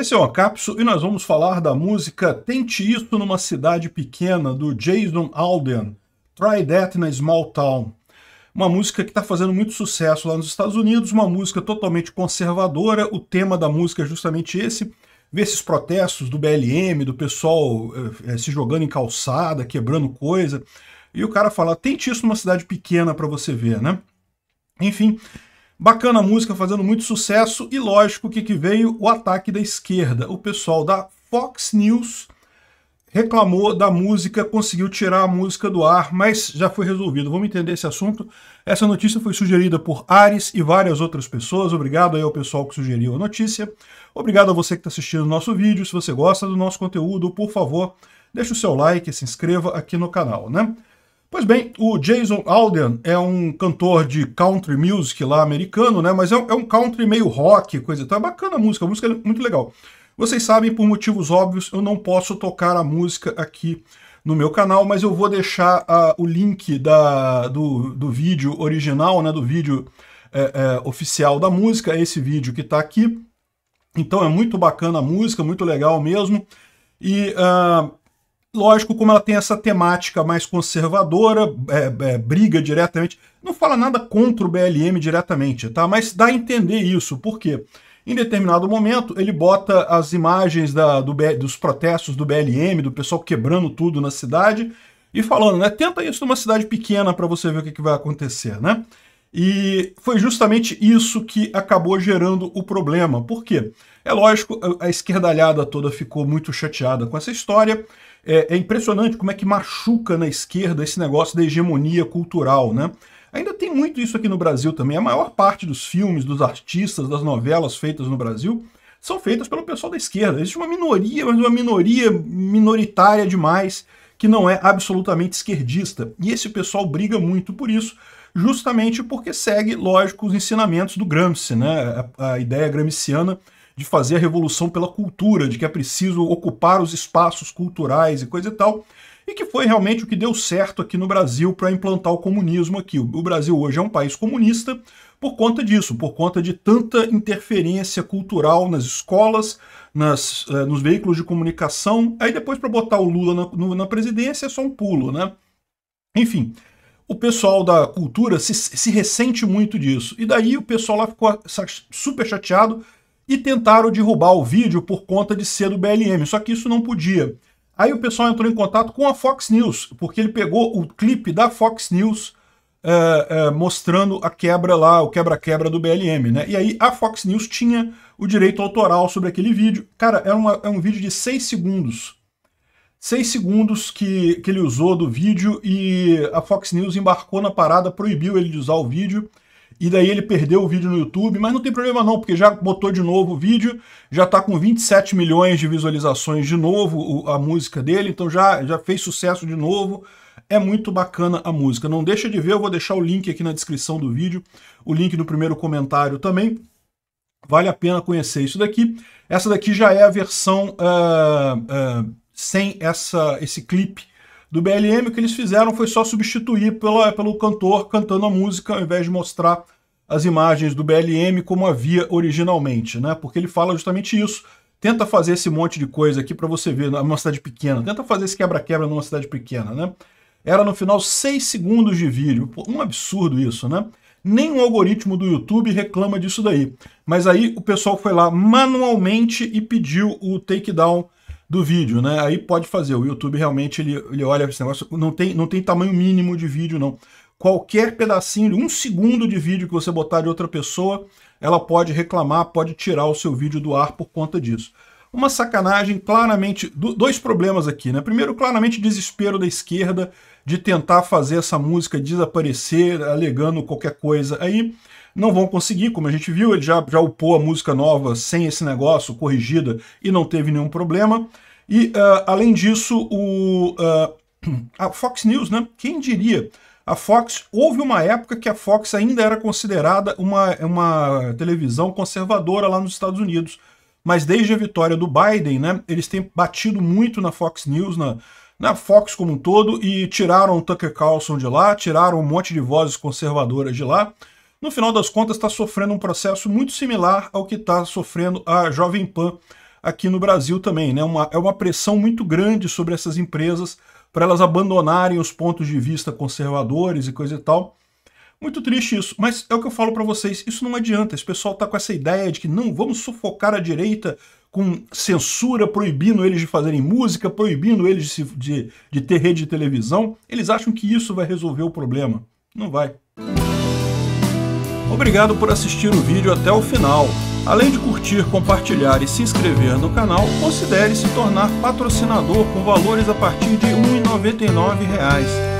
Esse é o Acapso e nós vamos falar da música Tente Isso Numa Cidade Pequena, do Jason Alden, Try That in a Small Town. Uma música que está fazendo muito sucesso lá nos Estados Unidos, uma música totalmente conservadora, o tema da música é justamente esse, ver esses protestos do BLM, do pessoal eh, eh, se jogando em calçada, quebrando coisa, e o cara fala, tente isso numa cidade pequena para você ver, né? Enfim, Bacana a música, fazendo muito sucesso e lógico que, que veio o ataque da esquerda. O pessoal da Fox News reclamou da música, conseguiu tirar a música do ar, mas já foi resolvido. Vamos entender esse assunto. Essa notícia foi sugerida por Ares e várias outras pessoas. Obrigado aí ao pessoal que sugeriu a notícia. Obrigado a você que está assistindo o nosso vídeo. Se você gosta do nosso conteúdo, por favor, deixe o seu like, se inscreva aqui no canal, né? Pois bem, o Jason Alden é um cantor de country music lá americano, né? Mas é, é, um country meio rock, coisa e tal. É bacana a música, a música é muito legal. Vocês sabem, por motivos óbvios, eu não posso tocar a música aqui no meu canal, mas eu vou deixar ah, o link da, do, do vídeo original, né? Do vídeo é, é, oficial da música, esse vídeo que tá aqui. Então é muito bacana a música, muito legal mesmo. E uh, Lógico, como ela tem essa temática mais conservadora, é, é, briga diretamente, não fala nada contra o BLM diretamente, tá? Mas dá a entender isso, por quê? Em determinado momento, ele bota as imagens da, do, dos protestos do BLM, do pessoal quebrando tudo na cidade, e falando, né? Tenta isso numa cidade pequena para você ver o que, que vai acontecer, né? E foi justamente isso que acabou gerando o problema. Por quê? É lógico, a esquerdalhada toda ficou muito chateada com essa história. É, é impressionante como é que machuca na esquerda esse negócio da hegemonia cultural, né? Ainda tem muito isso aqui no Brasil também. A maior parte dos filmes, dos artistas, das novelas feitas no Brasil são feitas pelo pessoal da esquerda. Existe uma minoria, mas uma minoria minoritária demais que não é absolutamente esquerdista. E esse pessoal briga muito por isso justamente porque segue, lógico, os ensinamentos do Gramsci, né? a, a ideia gramsciana de fazer a revolução pela cultura, de que é preciso ocupar os espaços culturais e coisa e tal, e que foi realmente o que deu certo aqui no Brasil para implantar o comunismo aqui. O Brasil hoje é um país comunista por conta disso, por conta de tanta interferência cultural nas escolas, nas, eh, nos veículos de comunicação. Aí depois para botar o Lula na, no, na presidência é só um pulo, né? Enfim, o pessoal da cultura se, se ressente muito disso. E daí o pessoal lá ficou super chateado e tentaram derrubar o vídeo por conta de ser do BLM, só que isso não podia. Aí o pessoal entrou em contato com a Fox News, porque ele pegou o clipe da Fox News é, é, mostrando a quebra lá, o quebra-quebra do BLM, né? E aí a Fox News tinha o direito autoral sobre aquele vídeo. Cara, é, uma, é um vídeo de 6 segundos seis segundos que, que ele usou do vídeo e a Fox News embarcou na parada, proibiu ele de usar o vídeo. E daí ele perdeu o vídeo no YouTube, mas não tem problema não, porque já botou de novo o vídeo, já está com 27 milhões de visualizações de novo a música dele, então já, já fez sucesso de novo. É muito bacana a música. Não deixa de ver, eu vou deixar o link aqui na descrição do vídeo, o link do primeiro comentário também. Vale a pena conhecer isso daqui. Essa daqui já é a versão uh, uh, sem essa, esse clipe do BLM, o que eles fizeram foi só substituir pela, pelo cantor cantando a música, ao invés de mostrar as imagens do BLM como havia originalmente, né? Porque ele fala justamente isso. Tenta fazer esse monte de coisa aqui para você ver numa cidade pequena. Tenta fazer esse quebra-quebra numa cidade pequena, né? Era no final seis segundos de vídeo. Pô, um absurdo isso, né? Nem o algoritmo do YouTube reclama disso daí. Mas aí o pessoal foi lá manualmente e pediu o takedown do vídeo, né? Aí pode fazer. O YouTube realmente ele, ele olha esse negócio. Não tem, não tem tamanho mínimo de vídeo, não. Qualquer pedacinho, um segundo de vídeo que você botar de outra pessoa, ela pode reclamar, pode tirar o seu vídeo do ar por conta disso. Uma sacanagem, claramente. Do, dois problemas aqui, né? Primeiro, claramente desespero da esquerda de tentar fazer essa música desaparecer, alegando qualquer coisa aí. Não vão conseguir, como a gente viu, ele já, já upou a música nova sem esse negócio, corrigida, e não teve nenhum problema. E, uh, além disso, o, uh, a Fox News, né? Quem diria? A Fox, houve uma época que a Fox ainda era considerada uma, uma televisão conservadora lá nos Estados Unidos. Mas desde a vitória do Biden, né, eles têm batido muito na Fox News, na, na né, Fox como um todo e tiraram o Tucker Carlson de lá, tiraram um monte de vozes conservadoras de lá. No final das contas, está sofrendo um processo muito similar ao que está sofrendo a Jovem Pan aqui no Brasil também. Né? Uma, é uma pressão muito grande sobre essas empresas para elas abandonarem os pontos de vista conservadores e coisa e tal. Muito triste isso, mas é o que eu falo para vocês, isso não adianta. Esse pessoal está com essa ideia de que não, vamos sufocar a direita, com censura, proibindo eles de fazerem música, proibindo eles de, de, de ter rede de televisão. Eles acham que isso vai resolver o problema. Não vai. Obrigado por assistir o vídeo até o final. Além de curtir, compartilhar e se inscrever no canal, considere se tornar patrocinador com valores a partir de R$ 1,99